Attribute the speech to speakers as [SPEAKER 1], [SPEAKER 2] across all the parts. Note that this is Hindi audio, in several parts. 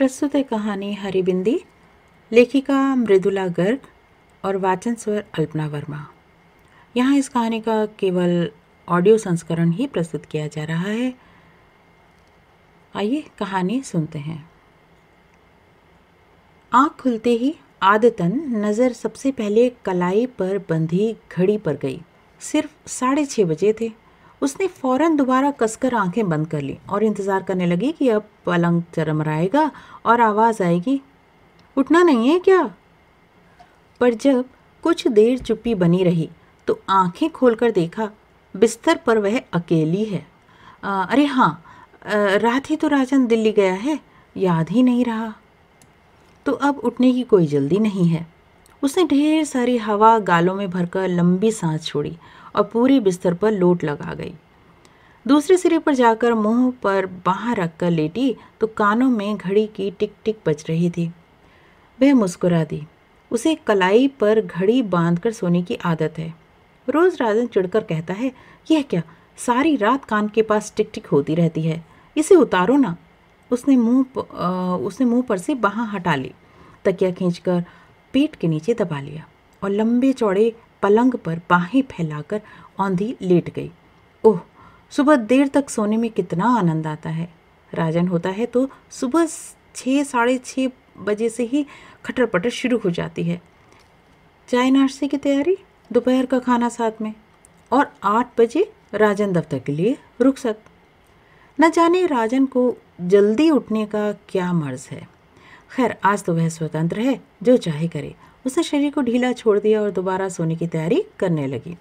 [SPEAKER 1] प्रस्तुत है कहानी हरिबिंदी लेखिका मृदुला गर्ग और वाचन स्वर अल्पना वर्मा यहाँ इस कहानी का केवल ऑडियो संस्करण ही प्रस्तुत किया जा रहा है आइए कहानी सुनते हैं आँख खुलते ही आदतन नज़र सबसे पहले कलाई पर बंधी घड़ी पर गई सिर्फ साढ़े छः बजे थे उसने फौरन दोबारा कसकर आंखें बंद कर ली और इंतज़ार करने लगी कि अब पलंग चरमराएगा और आवाज़ आएगी उठना नहीं है क्या पर जब कुछ देर चुप्पी बनी रही तो आंखें खोलकर देखा बिस्तर पर वह अकेली है आ, अरे हाँ रात ही तो राजन दिल्ली गया है याद ही नहीं रहा तो अब उठने की कोई जल्दी नहीं है उसने ढेर सारी हवा गालों में भरकर लंबी सांस छोड़ी और पूरे बिस्तर पर लोट लगा गई दूसरे सिरे पर जाकर मुंह पर बाहर रखकर लेटी तो कानों में घड़ी की टिक टिक बज रही थी वह मुस्कुरा दी उसे कलाई पर घड़ी बांधकर सोने की आदत है रोज़ राजन चिड़कर कहता है यह क्या सारी रात कान के पास टिक टिक होती रहती है इसे उतारो ना उसने मुंह उसने मुंह पर से बाह हटा ली तकिया खींचकर पेट के नीचे दबा लिया और लंबे चौड़े पलंग पर बाहें फैलाकर औंधी लेट गई ओह सुबह देर तक सोने में कितना आनंद आता है राजन होता है तो सुबह छः साढ़े छः बजे से ही खटर पटर शुरू हो जाती है चाय नाश्ते की तैयारी दोपहर का खाना साथ में और आठ बजे राजन दफ्तर के लिए रुक सक न जाने राजन को जल्दी उठने का क्या मर्ज है खैर आज तो वह स्वतंत्र है जो चाहे करे उसने शरीर को ढीला छोड़ दिया और दोबारा सोने की तैयारी करने लगी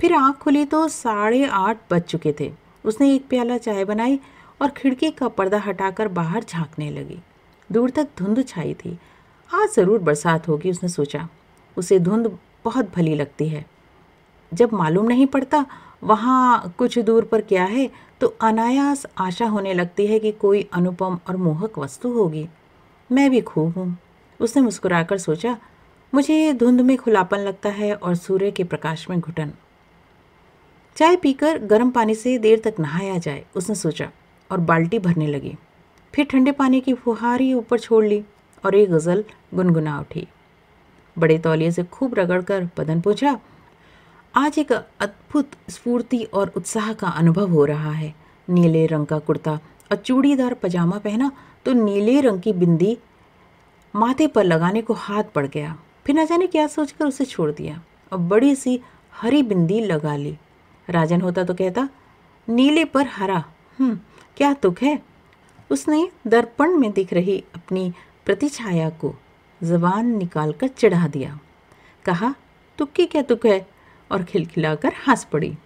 [SPEAKER 1] फिर आँख खुली तो साढ़े आठ बज चुके थे उसने एक प्याला चाय बनाई और खिड़की का पर्दा हटाकर बाहर झांकने लगी दूर तक धुंध छाई थी आज ज़रूर बरसात होगी उसने सोचा उसे धुंध बहुत भली लगती है जब मालूम नहीं पड़ता वहाँ कुछ दूर पर क्या है तो अनायास आशा होने लगती है कि कोई अनुपम और मोहक वस्तु होगी मैं भी खूब हूँ उसने मुस्कुराकर सोचा मुझे धुंध में खुलापन लगता है और सूर्य के प्रकाश में घुटन चाय पीकर गर्म पानी से देर तक नहाया जाए उसने सोचा और बाल्टी भरने लगी फिर ठंडे पानी की फुहारी ऊपर छोड़ ली और एक गज़ल गुनगुना उठी बड़े तौलिए से खूब रगड़कर बदन पूछा आज एक अद्भुत स्फूर्ति और उत्साह का अनुभव हो रहा है नीले रंग का कुर्ता और चूड़ीदार पजामा पहना तो नीले रंग की बिंदी माथे पर लगाने को हाथ पड़ गया फिर राजा ने क्या सोचकर उसे छोड़ दिया और बड़ी सी हरी बिंदी लगा ली राजन होता तो कहता नीले पर हरा हम्म, क्या तुख है उसने दर्पण में दिख रही अपनी प्रतिछाया को जबान निकाल कर चढ़ा दिया कहा तुक्की क्या तुक है और खिलखिलाकर हंस पड़ी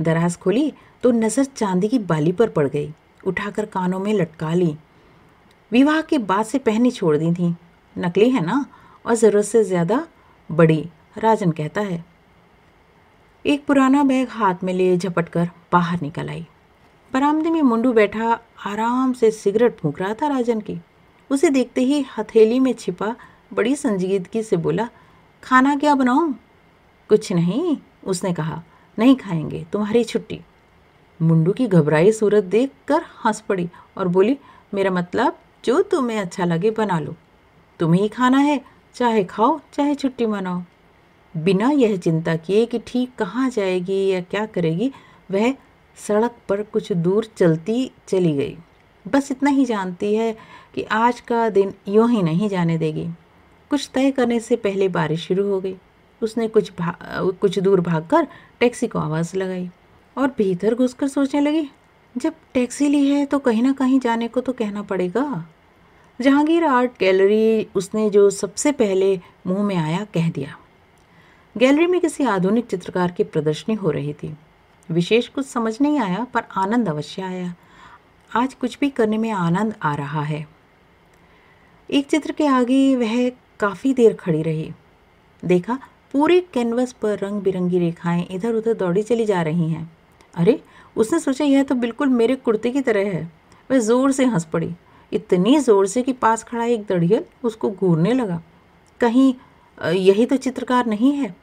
[SPEAKER 1] दराज खोली तो नज़र चांदी की बाली पर पड़ गई उठाकर कानों में लटका ली विवाह के बाद से पहनी छोड़ दी थी नकली है ना और ज़रूरत से ज़्यादा बड़ी राजन कहता है एक पुराना बैग हाथ में लिए झपट कर बाहर निकल आई बरामदे में मुंडू बैठा आराम से सिगरेट फूंक रहा था राजन की उसे देखते ही हथेली में छिपा बड़ी संजीदगी से बोला खाना क्या बनाऊँ कुछ नहीं उसने कहा नहीं खाएंगे तुम्हारी छुट्टी मुंडू की घबराई सूरत देख कर हंस पड़ी और बोली मेरा मतलब जो तुम्हें अच्छा लगे बना लो तुम्हें ही खाना है चाहे खाओ चाहे छुट्टी मनाओ बिना यह चिंता किए कि ठीक कहाँ जाएगी या क्या करेगी वह सड़क पर कुछ दूर चलती चली गई बस इतना ही जानती है कि आज का दिन यूँ ही नहीं जाने देगी कुछ तय करने से पहले बारिश शुरू हो गई उसने कुछ कुछ दूर भागकर टैक्सी को आवाज़ लगाई और भीतर घुसकर सोचने लगी जब टैक्सी ली है तो कहीं ना कहीं जाने को तो कहना पड़ेगा जहांगीर आर्ट गैलरी उसने जो सबसे पहले मुंह में आया कह दिया गैलरी में किसी आधुनिक चित्रकार की प्रदर्शनी हो रही थी विशेष कुछ समझ नहीं आया पर आनंद अवश्य आया आज कुछ भी करने में आनंद आ रहा है एक चित्र के आगे वह काफ़ी देर खड़ी रही देखा पूरे कैनवस पर रंग बिरंगी रेखाएं इधर उधर दौड़ी चली जा रही हैं अरे उसने सोचा यह तो बिल्कुल मेरे कुर्ते की तरह है वह ज़ोर से हंस पड़ी इतनी ज़ोर से कि पास खड़ा एक दड़ियल उसको घूरने लगा कहीं यही तो चित्रकार नहीं है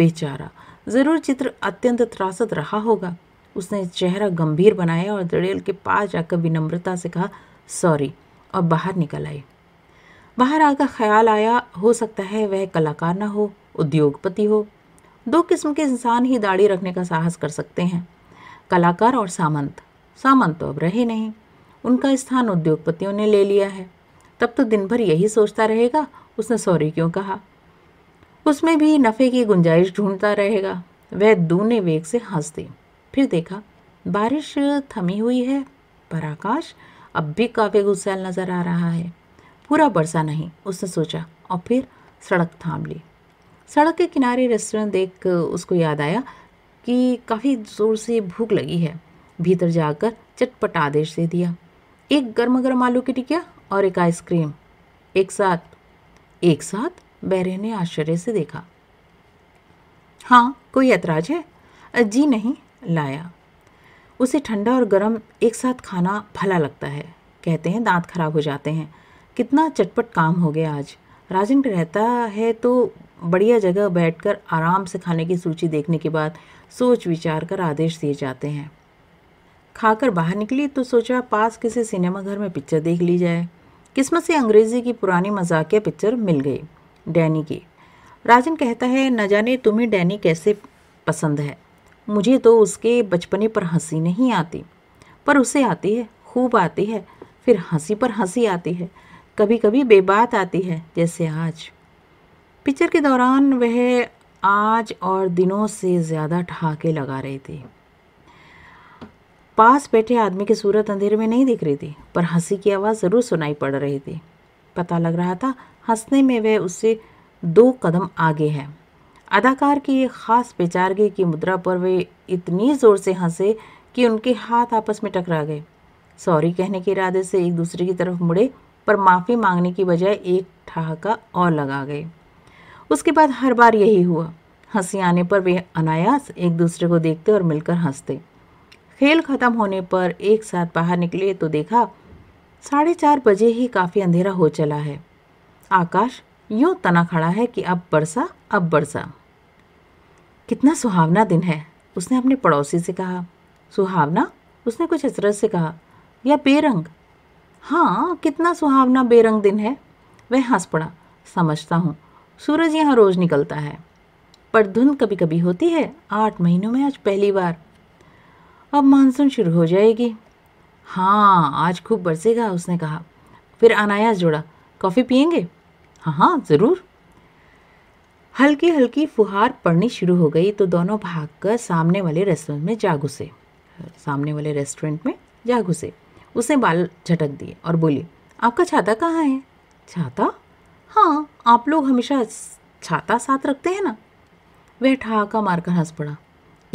[SPEAKER 1] बेचारा ज़रूर चित्र अत्यंत त्रासद रहा होगा उसने चेहरा गंभीर बनाया और दड़ियल के पास जाकर विनम्रता से कहा सॉरी और बाहर निकल आए बाहर आकर ख्याल आया हो सकता है वह कलाकार ना हो उद्योगपति हो दो किस्म के इंसान ही दाढ़ी रखने का साहस कर सकते हैं कलाकार और सामंत सामंत तो अब रहे नहीं उनका स्थान उद्योगपतियों ने ले लिया है तब तो दिन भर यही सोचता रहेगा उसने सॉरी क्यों कहा उसमें भी नफ़े की गुंजाइश ढूंढता रहेगा वह दूने वेग से हंस दी फिर देखा बारिश थमी हुई है पर आकाश अब भी काफ़ी गुस्सैल नज़र आ रहा है पूरा बरसा नहीं उसने सोचा और फिर सड़क थाम ली सड़क के किनारे रेस्टोरेंट देख उसको याद आया कि काफ़ी ज़ोर से भूख लगी है भीतर जाकर चटपट आदेश दे दिया एक गर्मा गर्म आलू की टिकिया और एक आइसक्रीम एक साथ एक साथ बैरे ने आश्चर्य से देखा हाँ कोई ऐतराज है जी नहीं लाया उसे ठंडा और गर्म एक साथ खाना भला लगता है कहते हैं दांत खराब हो जाते हैं कितना चटपट काम हो गया आज राजन रहता है तो बढ़िया जगह बैठकर आराम से खाने की सूची देखने के बाद सोच विचार कर आदेश दिए जाते हैं खाकर बाहर निकली तो सोचा पास किसी सिनेमा घर में पिक्चर देख ली जाए किस्मत से अंग्रेज़ी की पुरानी मजाकिया पिक्चर मिल गई डैनी की राजन कहता है न जाने तुम्हें डैनी कैसे पसंद है मुझे तो उसके बचपने पर हंसी नहीं आती पर उसे आती है खूब आती है फिर हंसी पर हंसी आती है कभी कभी बेबात आती है जैसे आज पिक्चर के दौरान वह आज और दिनों से ज़्यादा ठहाके लगा रही थी पास बैठे आदमी की सूरत अंधेरे में नहीं दिख रही थी पर हंसी की आवाज़ ज़रूर सुनाई पड़ रही थी पता लग रहा था हंसने में वह उससे दो कदम आगे है अदाकार की एक ख़ास बेचारगी की मुद्रा पर वे इतनी ज़ोर से हंसे कि उनके हाथ आपस में टकरा गए सॉरी कहने के इरादे से एक दूसरे की तरफ मुड़े पर माफ़ी मांगने की बजाय एक ठहाका और लगा गए उसके बाद हर बार यही हुआ हंसी आने पर वे अनायास एक दूसरे को देखते और मिलकर हंसते खेल खत्म होने पर एक साथ बाहर निकले तो देखा साढ़े चार बजे ही काफ़ी अंधेरा हो चला है आकाश यूँ तना खड़ा है कि अब बरसा अब बरसा कितना सुहावना दिन है उसने अपने पड़ोसी से कहा सुहावना उसने कुछ हसरत से कहा या बेरंग हाँ कितना सुहावना बेरंग दिन है वह हंस पड़ा समझता हूँ सूरज यहाँ रोज़ निकलता है पर धुंध कभी कभी होती है आठ महीनों में आज पहली बार अब मानसून शुरू हो जाएगी हाँ आज खूब बरसेगा उसने कहा फिर अनायास जोड़ा कॉफ़ी पियेंगे हाँ हाँ ज़रूर हल्की हल्की फुहार पड़नी शुरू हो गई तो दोनों भागकर सामने वाले रेस्टोरेंट में जा घुसे सामने वाले रेस्टोरेंट में जा घुसे उसने बाल झटक दिए और बोली आपका छाता कहाँ है छाता हाँ आप लोग हमेशा छाता साथ रखते हैं ना वह ठहाका मारकर हंस पड़ा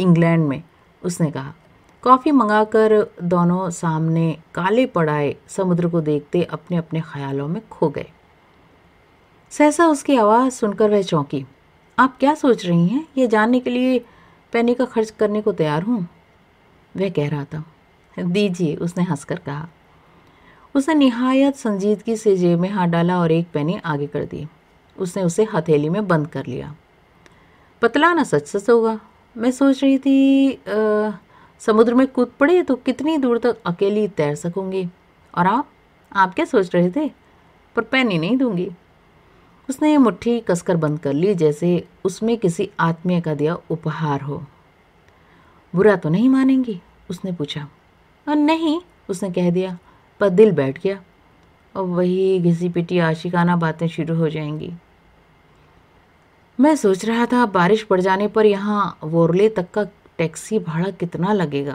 [SPEAKER 1] इंग्लैंड में उसने कहा कॉफ़ी मंगाकर दोनों सामने काले पड़ाए समुद्र को देखते अपने अपने ख्यालों में खो गए सहसा उसकी आवाज़ सुनकर वह चौंकी आप क्या सोच रही हैं ये जानने के लिए पैनी का खर्च करने को तैयार हूँ वह कह रहा था दीजिए उसने हंसकर कहा उसने निहायत संजीदगी से जेब में हाथ डाला और एक पैनी आगे कर दी उसने उसे हथेली में बंद कर लिया पतला ना सच सच होगा मैं सोच रही थी आ, समुद्र में कूद पड़े तो कितनी दूर तक अकेली तैर सकूंगी और आप आप क्या सोच रहे थे पर ही नहीं दूंगी उसने ये मुट्ठी कसकर बंद कर ली जैसे उसमें किसी आत्मीय का दिया उपहार हो बुरा तो नहीं मानेंगी उसने पूछा और नहीं उसने कह दिया पर दिल बैठ गया और वही घिसी पिटी आशिकाना बातें शुरू हो जाएंगी मैं सोच रहा था बारिश पड़ जाने पर यहाँ वोरले तक का टैक्सी भाड़ा कितना लगेगा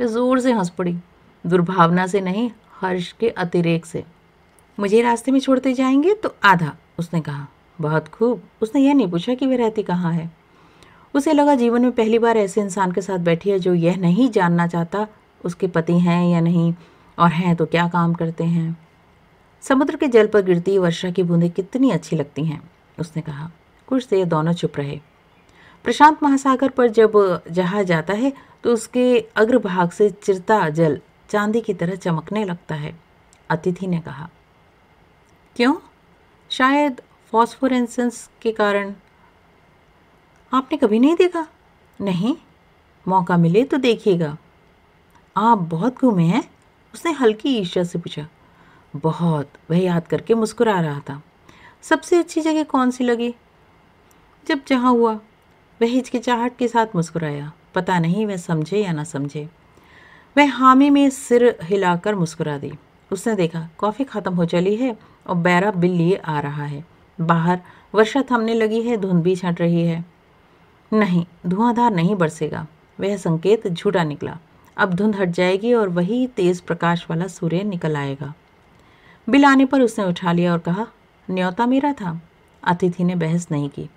[SPEAKER 1] वे ज़ोर से हंस पड़ी दुर्भावना से नहीं हर्ष के अतिरेक से मुझे रास्ते में छोड़ते जाएंगे तो आधा उसने कहा बहुत खूब उसने यह नहीं पूछा कि वह रहती कहाँ है उसे लगा जीवन में पहली बार ऐसे इंसान के साथ बैठी है जो यह नहीं जानना चाहता उसके पति हैं या नहीं और हैं तो क्या काम करते हैं समुद्र के जल पर गिरती वर्षा की बूंदें कितनी अच्छी लगती हैं उसने कहा कुछ देर दोनों चुप रहे प्रशांत महासागर पर जब जहाज जाता है तो उसके अग्रभाग से चिरता जल चांदी की तरह चमकने लगता है अतिथि ने कहा क्यों शायद फॉस्फोरेंसेंस के कारण आपने कभी नहीं देखा नहीं मौका मिले तो देखिएगा आप बहुत घूमे हैं उसने हल्की ईर्ष्या से पूछा बहुत वह याद करके मुस्कुरा रहा था सबसे अच्छी जगह कौन सी लगी जब जहाँ हुआ वह हिचकिचाहट के साथ मुस्कुराया पता नहीं वह समझे या ना समझे वह हामी में सिर हिलाकर मुस्कुरा दी उसने देखा कॉफ़ी ख़त्म हो चली है और बैरा बिल लिए आ रहा है बाहर वर्षा थमने लगी है धुंध भी छट रही है नहीं धुआंधार नहीं बरसेगा वह संकेत झूठा निकला अब धुंध हट जाएगी और वही तेज़ प्रकाश वाला सूर्य निकल आएगा बिल आने पर उसने उठा लिया और कहा न्योता मेरा था अतिथि ने बहस नहीं की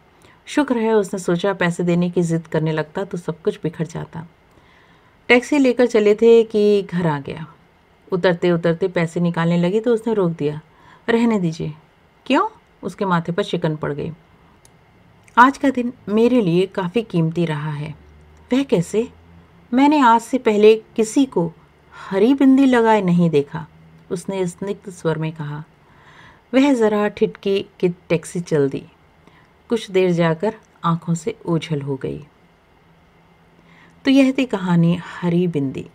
[SPEAKER 1] शुक्र है उसने सोचा पैसे देने की ज़िद करने लगता तो सब कुछ बिखर जाता टैक्सी लेकर चले थे कि घर आ गया उतरते उतरते पैसे निकालने लगे तो उसने रोक दिया रहने दीजिए क्यों उसके माथे पर शिकन पड़ गई आज का दिन मेरे लिए काफ़ी कीमती रहा है वह कैसे मैंने आज से पहले किसी को हरी बिंदी लगाए नहीं देखा उसने स्निग्ध स्वर में कहा वह ज़रा ठिटकी कि टैक्सी चल दी कुछ देर जाकर आंखों से ओझल हो गई तो यह थी कहानी हरी बिंदी